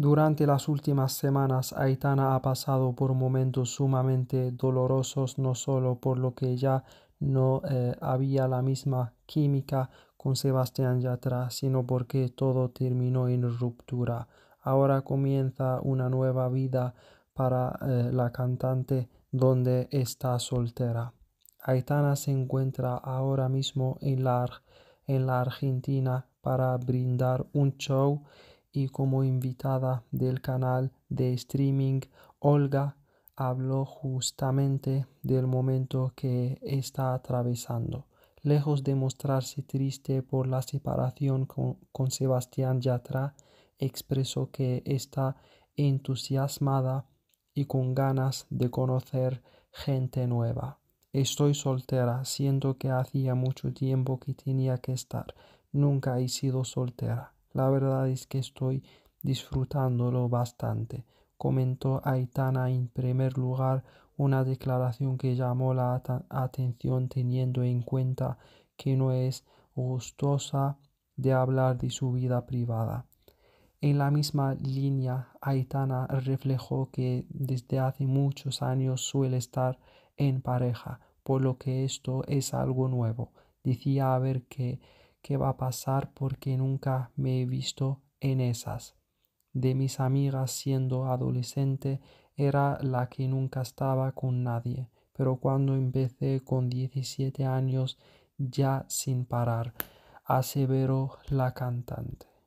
Durante las últimas semanas, Aitana ha pasado por momentos sumamente dolorosos, no solo por lo que ya no eh, había la misma química con Sebastián Yatra, sino porque todo terminó en ruptura. Ahora comienza una nueva vida para eh, la cantante donde está soltera. Aitana se encuentra ahora mismo en en la Argentina para brindar un show y como invitada del canal de streaming Olga habló justamente del momento que está atravesando. Lejos de mostrarse triste por la separación con, Sebastián Yatra, expresó que está entusiasmada y con ganas de conocer gente nueva. Estoy soltera, siento que hacía mucho tiempo que tenía que estar. Nunca he sido soltera. La verdad es que estoy disfrutándolo bastante, comentó Aitana en primer lugar, una declaración que llamó la atención teniendo en cuenta que no es gustosa de hablar de su vida privada. En la misma línea, Aitana reflejó que desde hace muchos años suele estar en pareja, por lo que esto es algo nuevo. Decía haber que qué va a pasar porque nunca me he visto en esas. De mis amigas siendo adolescente era la que nunca estaba con nadie, pero cuando empecé con 17 años ya sin parar, aseveró la cantante.